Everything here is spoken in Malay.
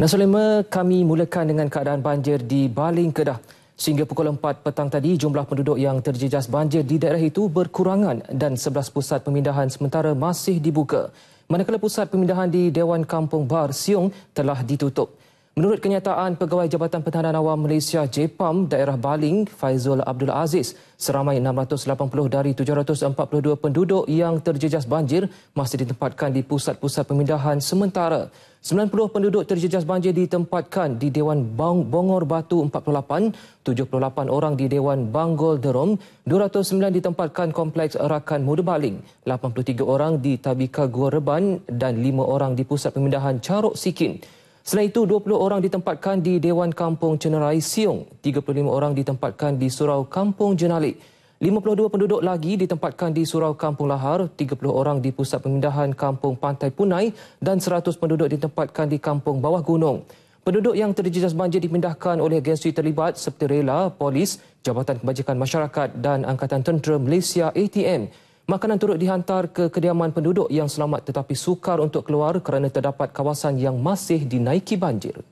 Nasolema, kami mulakan dengan keadaan banjir di Baling Kedah. Sehingga pukul 4 petang tadi, jumlah penduduk yang terjejas banjir di daerah itu berkurangan dan 11 pusat pemindahan sementara masih dibuka. Manakala pusat pemindahan di Dewan Kampung Bar Siung telah ditutup. Menurut kenyataan Pegawai Jabatan Pertahanan Awam Malaysia JPAM daerah Baling, Faizul Abdul Aziz, seramai 680 dari 742 penduduk yang terjejas banjir masih ditempatkan di pusat-pusat pemindahan sementara. 90 penduduk terjejas banjir ditempatkan di Dewan Bang Bongor Batu 48, 78 orang di Dewan Banggol Derom, 209 ditempatkan Kompleks Rakan Muda Baling, 83 orang di Tabika Gua Reban dan 5 orang di pusat pemindahan Carok Sikin. Selain itu, 20 orang ditempatkan di Dewan Kampung Cenerai Siung, 35 orang ditempatkan di Surau Kampung Jenalik, 52 penduduk lagi ditempatkan di Surau Kampung Lahar, 30 orang di Pusat Pemindahan Kampung Pantai Punai dan 100 penduduk ditempatkan di Kampung Bawah Gunung. Penduduk yang terjejas banjir dipindahkan oleh agensi terlibat seperti rela, polis, Jabatan Kebajikan Masyarakat dan Angkatan Tentera Malaysia ATM. Makanan turut dihantar ke kediaman penduduk yang selamat tetapi sukar untuk keluar kerana terdapat kawasan yang masih dinaiki banjir.